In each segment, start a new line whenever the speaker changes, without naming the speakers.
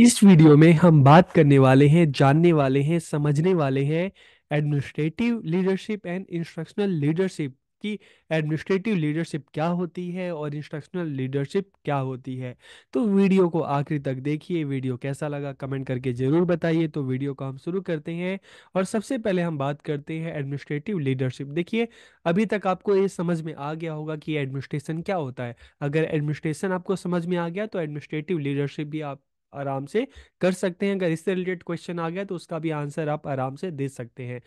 इस वीडियो में हम बात करने वाले हैं जानने वाले हैं समझने वाले हैं administrative leadership and instructional leadership की एडमिनिस्ट्रेटिव लीडरशिप क्या होती है और इंस्ट्रक्शनल लीडरशिप क्या होती है तो वीडियो को आखिरी तक देखिए वीडियो कैसा लगा कमेंट करके ज़रूर बताइए तो वीडियो को हम शुरू करते हैं और सबसे पहले हम बात करते हैं एडमिनिस्ट्रेटिव लीडरशिप देखिए अभी तक आपको ये समझ में आ गया होगा कि एडमिनिस्ट्रेशन क्या होता है अगर एडमिनिस्ट्रेशन आपको समझ में आ गया तो एडमिनिस्ट्रेटिव लीडरशिप भी आप आराम से कर सकते हैं अगर इससे रिलेटेड क्वेश्चन आ गया तो उसका भी आंसर आप आराम से दे सकते हैं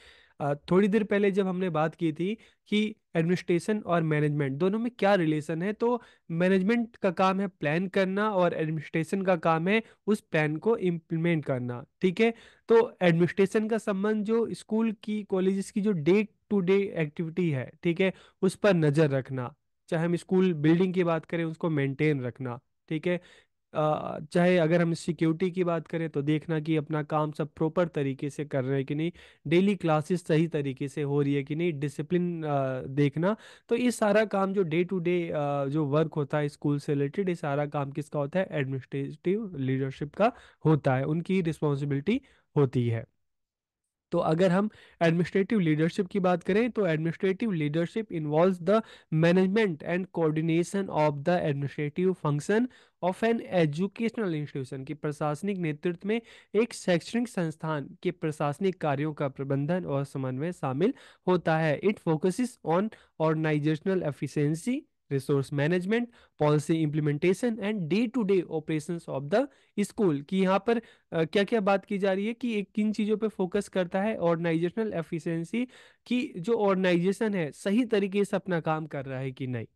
थोड़ी देर पहले जब हमने बात की थी कि एडमिनिस्ट्रेशन और मैनेजमेंट दोनों में क्या रिलेशन है तो मैनेजमेंट का काम है प्लान करना और एडमिनिस्ट्रेशन का काम है उस प्लान को इम्प्लीमेंट करना ठीक है तो एडमिनिस्ट्रेशन का संबंध जो स्कूल की कॉलेजेस की जो डे टू डे एक्टिविटी है ठीक है उस पर नज़र रखना चाहे हम स्कूल बिल्डिंग की बात करें उसको मेंटेन रखना ठीक है चाहे अगर हम सिक्योरिटी की बात करें तो देखना कि अपना काम सब प्रॉपर तरीके से कर रहे हैं कि नहीं डेली क्लासेस सही तरीके से हो रही है कि नहीं डिसिप्लिन देखना तो ये सारा काम जो डे टू डे जो वर्क होता है स्कूल से रिलेटेड ये सारा काम किसका होता है एडमिनिस्ट्रेटिव लीडरशिप का होता है उनकी रिस्पॉन्सिबिलिटी होती है तो अगर हम एडमिनिस्ट्रेटिव लीडरशिप की बात करें तो administrative leadership involve the management and coordination of the administrative function of an educational institution की प्रशासनिक नेतृत्व में एक शैक्षणिक संस्थान के प्रशासनिक कार्यों का प्रबंधन और समन्वय शामिल होता है it focuses on organisational efficiency resource management policy implementation and day to day operation of the school कि यहाँ पर क्या क्या बात की जा रही है कि एक किन चीज़ों पे फोकस करता है ऑर्गेनाइजेशनल एफिशिएंसी कि जो ऑर्गेनाइजेशन है सही तरीके से अपना काम कर रहा है कि नहीं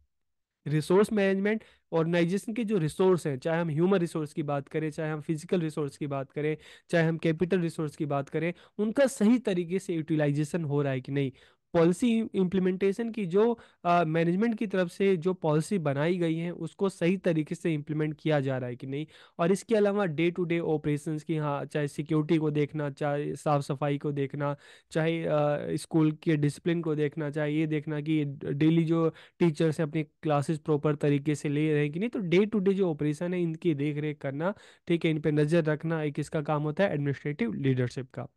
रिसोर्स मैनेजमेंट ऑर्गेनाइजेशन के जो रिसोर्स हैं चाहे हम ह्यूमन रिसोर्स की बात करें चाहे हम फिजिकल रिसोर्स की बात करें चाहे हम कैपिटल रिसोर्स की बात करें उनका सही तरीके से यूटिलाइजेशन हो रहा है कि नहीं पॉलिसी इम्प्लीमेंटेशन की जो मैनेजमेंट की तरफ से जो पॉलिसी बनाई गई है उसको सही तरीके से इम्प्लीमेंट किया जा रहा है कि नहीं और इसके अलावा डे टू डे ऑपरेशन की हाँ चाहे सिक्योरिटी को देखना चाहे साफ सफाई को देखना चाहे स्कूल के डिसिप्लिन को देखना चाहे ये देखना कि डेली जो टीचर्स हैं अपनी क्लासेस प्रॉपर तरीके से ले रहे हैं कि नहीं तो डे टू डे जो ऑपरेशन है इनकी देख रेख करना ठीक है इन पर नज़र रखना एक इसका काम होता है एडमिनिस्ट्रेटिव लीडरशिप का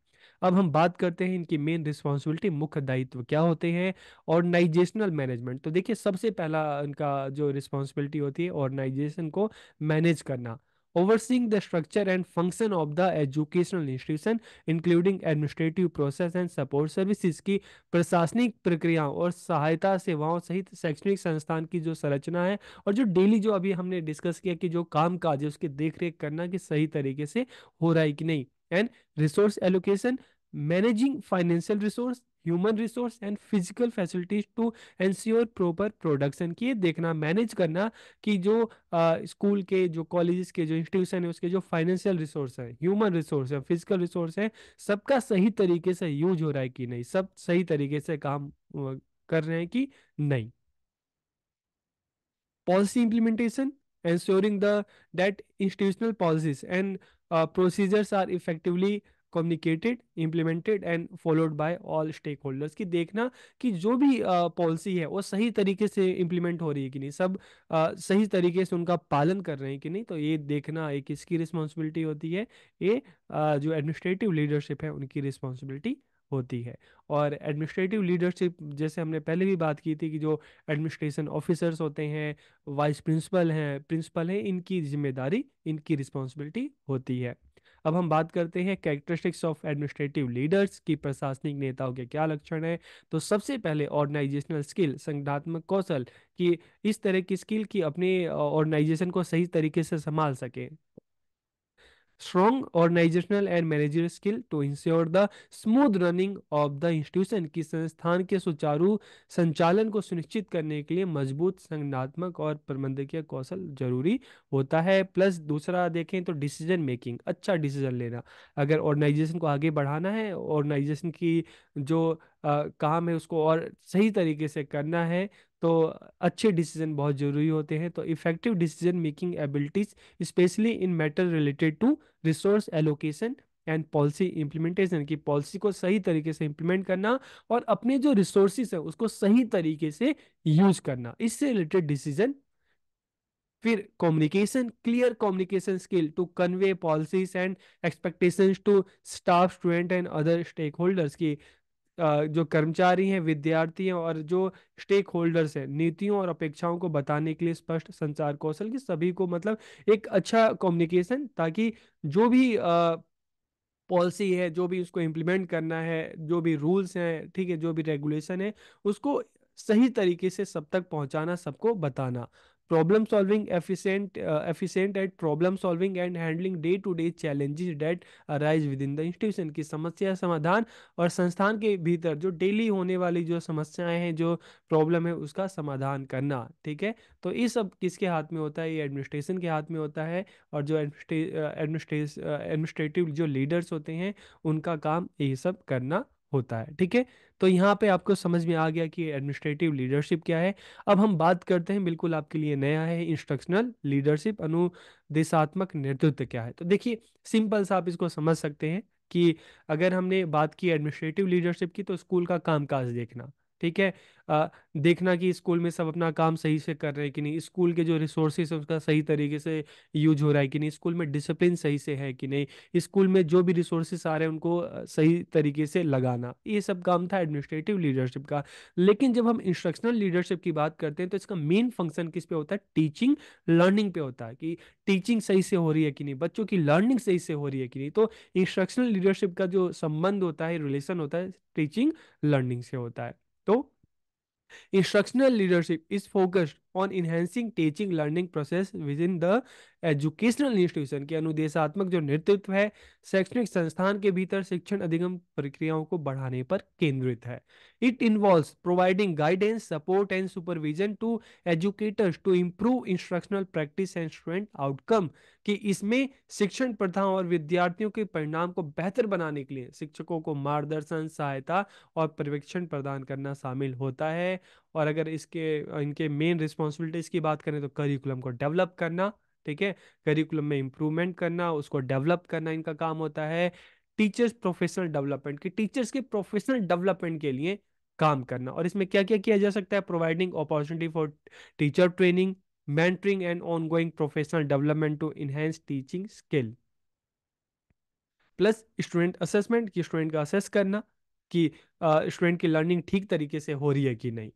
अब हम बात करते हैं इनकी मेन रिस्पॉन्सिबिलिटी मुख्य दायित्व क्या होते हैं ऑर्गेनाइजेशनल मैनेजमेंट तो देखिए सबसे पहला इनका जो रिस्पॉन्सिबिलिटी होती है ऑर्गेनाइजेशन को मैनेज करना overseeing the structure and function of the educational institution including administrative process and support services की प्रशासनिक प्रक्रियाओं और सहायता सेवाओं सहित शैक्षणिक संस्थान की जो संरचना है और जो डेली जो अभी हमने डिस्कस किया कि जो काम काज है उसकी देख रेख करना कि सही तरीके से हो रहा है कि नहीं and resource allocation managing financial resource human resource and physical facilities to ensure proper production की देखना मैनेज करना कि जो स्कूल के जो कॉलेजेस के जो इंस्टीट्यूशन है उसके जो फाइनेंशियल रिसोर्स है ह्यूमन रिसोर्स है फिजिकल रिसोर्स है सबका सही तरीके से यूज हो रहा है कि नहीं सब सही तरीके से काम कर रहे हैं कि नहीं policy implementation ensuring the that institutional policies and procedures are effectively communicated implemented and followed by all stakeholders की देखना कि जो भी पॉलिसी uh, है वो सही तरीके से इम्प्लीमेंट हो रही है कि नहीं सब uh, सही तरीके से उनका पालन कर रहे हैं कि नहीं तो ये देखना एक इसकी रिस्पॉन्सिबिलिटी होती है ये uh, जो एडमिनिस्ट्रेटिव लीडरशिप है उनकी रिस्पॉन्सिबिलिटी होती है और एडमिनिस्ट्रेटिव लीडरशिप जैसे हमने पहले भी बात की थी कि जो एडमिनिस्ट्रेशन ऑफिसर्स होते हैं वाइस प्रिंसिपल हैं प्रिंसिपल हैं इनकी जिम्मेदारी इनकी रिस्पॉन्सिबिलिटी होती है अब हम बात करते हैं कैरेक्टरिस्टिक्स ऑफ एडमिनिस्ट्रेटिव लीडर्स की प्रशासनिक नेताओं के क्या लक्षण हैं तो सबसे पहले ऑर्गेनाइजेशनल स्किल संगठनात्मक कौशल कि इस तरह की स्किल की अपने ऑर्गेनाइजेशन को सही तरीके से संभाल सकें strong organisational and manager skill to ensure the smooth running of the institution की संस्थान के सुचारू संचालन को सुनिश्चित करने के लिए मजबूत संगठनात्मक और प्रबंधकीय कौशल जरूरी होता है प्लस दूसरा देखें तो डिसीजन मेकिंग अच्छा डिसीजन लेना अगर ऑर्गेनाइजेशन को आगे बढ़ाना है ऑर्गेनाइजेशन की जो आ, काम है उसको और सही तरीके से करना है तो अच्छे डिसीजन बहुत ज़रूरी होते हैं तो effective decision making abilities specially in matter related to resource allocation and policy implementation की पॉलिसी को सही तरीके से इम्प्लीमेंट करना और अपने जो रिसोर्सिस हैं उसको सही तरीके से यूज करना इससे रिलेटेड डिसीजन फिर communication clear communication skill to convey policies and expectations to staff student and other stakeholders की जो कर्मचारी हैं, विद्यार्थी हैं और जो स्टेक होल्डर्स हैं, नीतियों और अपेक्षाओं को बताने के लिए स्पष्ट संचार कौशल की सभी को मतलब एक अच्छा कम्युनिकेशन ताकि जो भी पॉलिसी है, जो भी उसको इम्प्लीमेंट करना है, जो भी रूल्स हैं, ठीक है, जो भी रेगुलेशन है, उसको सही तरीके से सब तक पहुंचाना सबको बताना। problem solving efficient uh, efficient at problem solving and handling day to day challenges that arise within the institution की समस्या समाधान और संस्थान के भीतर जो डेली होने वाली जो समस्याएं हैं जो प्रॉब्लम है उसका समाधान करना ठीक है तो ये सब किसके हाथ में होता है ये एडमिनिस्ट्रेशन के हाथ में होता है और जो एडमिनिस्ट्रेटिव जो लीडर्स होते हैं उनका काम ये सब करना होता है ठीक है तो यहाँ पे आपको समझ में आ गया कि एडमिनिस्ट्रेटिव लीडरशिप क्या है अब हम बात करते हैं बिल्कुल आपके लिए नया है इंस्ट्रक्शनल लीडरशिप अनुदेशात्मक नेतृत्व क्या है तो देखिए सिंपल सा आप इसको समझ सकते हैं कि अगर हमने बात की एडमिनिस्ट्रेटिव लीडरशिप की तो स्कूल का कामकाज देखना ठीक है आ, देखना कि स्कूल में सब अपना काम सही से कर रहे हैं कि नहीं स्कूल के जो रिसोर्सेज उसका सही तरीके से यूज हो रहा है कि नहीं स्कूल में डिसिप्लिन सही से है कि नहीं स्कूल में जो भी रिसोर्सेस आ रहे हैं उनको सही तरीके से लगाना ये सब काम था एडमिनिस्ट्रेटिव लीडरशिप का लेकिन जब हम इंस्ट्रक्शनल लीडरशिप की बात करते हैं तो इसका मेन फंक्शन किस पे होता है टीचिंग लर्निंग पे होता है कि टीचिंग सही से हो रही है कि नहीं बच्चों की लर्निंग सही से हो रही है कि नहीं तो इंस्ट्रक्शनल लीडरशिप का जो संबंध होता है रिलेशन होता है टीचिंग लर्निंग से होता है तो instructional leadership is focused on enhancing teaching learning process within the educational institution के अनुदेशात्मक जो नेतृत्व है शैक्षणिक संस्थान के भीतर शिक्षण अधिगम प्रक्रियाओं को बढ़ाने पर केंद्रित है it involve providing guidance support and supervision to educators to improve instructional practice and student outcome कि इसमें शिक्षण प्रथाओं और विद्यार्थियों के परिणाम को बेहतर बनाने के लिए शिक्षकों को मार्गदर्शन सहायता और पर्यवेक्षण प्रदान करना शामिल होता है और अगर इसके इनके मेन रिस्पॉन्सिबिलिटीज की बात करें तो करिकुलम को डेवलप करना ठीक है करिकुलम में इम्प्रूवमेंट करना उसको डेवलप करना इनका काम होता है टीचर्स प्रोफेशनल डेवलपमेंट की टीचर्स के प्रोफेशनल डेवलपमेंट के लिए काम करना और इसमें क्या क्या किया जा सकता है providing opportunity for teacher training mentoring and ongoing professional development to enhance teaching skill plus student assessment कि स्टूडेंट का असेस करना कि स्टूडेंट uh, की लर्निंग ठीक तरीके से हो रही है कि नहीं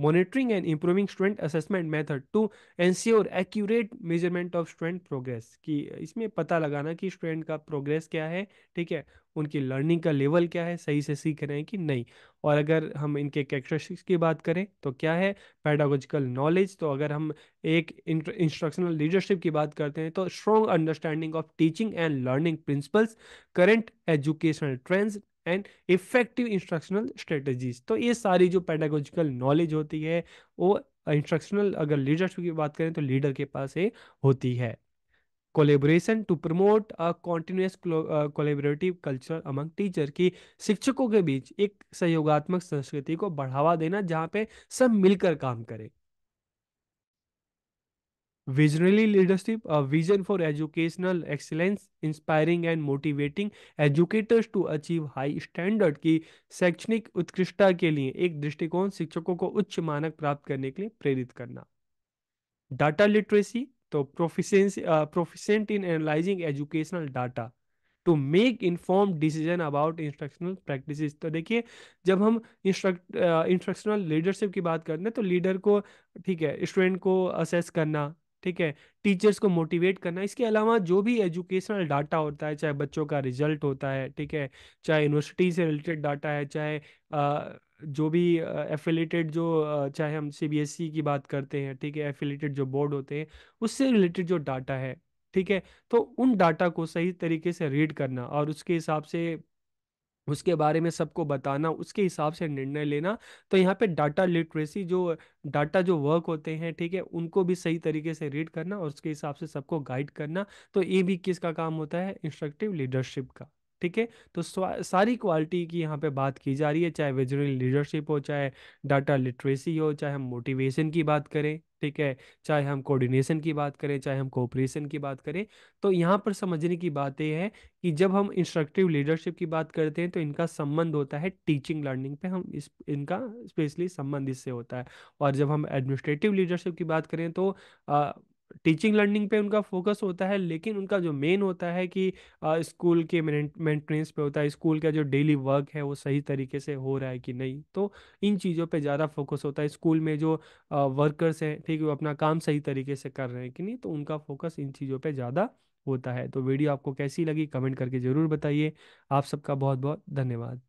monitoring and improving student assessment method to ensure accurate measurement of student progress कि इसमें पता लगाना कि स्टूडेंट का प्रोग्रेस क्या है ठीक है उनकी लर्निंग का लेवल क्या है सही से सीख रहे हैं कि नहीं और अगर हम इनके कैरेक्टरिस्टिक्स की बात करें तो क्या है पैडागोजिकल नॉलेज तो अगर हम एक इंस्ट्रक्शनल लीडरशिप की बात करते हैं तो strong understanding of teaching and learning principles current educational trends and effective instructional strategies तो ये सारी जो पेडागोजिकल नॉलेज होती है वो इंस्ट्रक्शनल अगर लीडरशिप की बात करें तो लीडर के पास ही होती है collaboration to promote a continuous collaborative culture among teacher की शिक्षकों के बीच एक सहयोगात्मक संस्कृति को बढ़ावा देना जहाँ पे सब मिलकर काम करें Visionary leadership a vision for educational excellence, inspiring and motivating educators to achieve high की शैक्षणिक उत्कृष्टता के लिए एक दृष्टिकोण शिक्षकों को उच्च मानक प्राप्त करने के लिए प्रेरित करना डाटा लिटरेसी तो proficiency proficient in analysing educational data to make inform decision about instructional practice तो देखिए जब हम इंस्ट्रक्ट इंस्ट्रक्शनल लीडरशिप की बात करते हैं तो लीडर को ठीक है स्टूडेंट को असेस करना ठीक है टीचर्स को मोटिवेट करना इसके अलावा जो भी एजुकेशनल डाटा होता है चाहे बच्चों का रिजल्ट होता है ठीक है चाहे यूनिवर्सिटी से रिलेटेड डाटा है चाहे आ, जो भी एफिलेटेड जो चाहे हम सीबीएसई की बात करते हैं ठीक है एफिलेटेड जो बोर्ड होते हैं उससे रिलेटेड जो डाटा है ठीक है तो उन डाटा को सही तरीके से रीड करना और उसके हिसाब से उसके बारे में सबको बताना उसके हिसाब से निर्णय लेना तो यहाँ पे डाटा लिटरेसी जो डाटा जो वर्क होते हैं ठीक है उनको भी सही तरीके से रीड करना और उसके हिसाब से सबको गाइड करना तो ये भी किसका काम होता है इंस्ट्रक्टिव लीडरशिप का ठीक है तो सारी क्वालिटी की यहाँ पे बात की जा रही है चाहे विजुअल लीडरशिप हो चाहे डाटा लिटरेसी हो चाहे हम मोटिवेशन की बात करें ठीक है चाहे हम कोऑर्डिनेशन की बात करें चाहे हम कोऑपरेशन की बात करें तो यहाँ पर समझने की बात यह है कि जब हम इंस्ट्रक्टिव लीडरशिप की बात करते हैं तो इनका संबंध होता है टीचिंग लर्निंग पे हम इस इनका स्पेशली संबंध इससे होता है और जब हम एडमिनिस्ट्रेटिव लीडरशिप की बात करें तो आ, टीचिंग लर्निंग पे उनका फोकस होता है लेकिन उनका जो मेन होता है कि स्कूल के मेंटेनेंस पे होता है स्कूल का जो डेली वर्क है वो सही तरीके से हो रहा है कि नहीं तो इन चीज़ों पे ज़्यादा फोकस होता है स्कूल में जो वर्कर्स हैं ठीक है वो अपना काम सही तरीके से कर रहे हैं कि नहीं तो उनका फोकस इन चीज़ों पर ज़्यादा होता है तो वीडियो आपको कैसी लगी कमेंट करके ज़रूर बताइए आप सबका बहुत बहुत धन्यवाद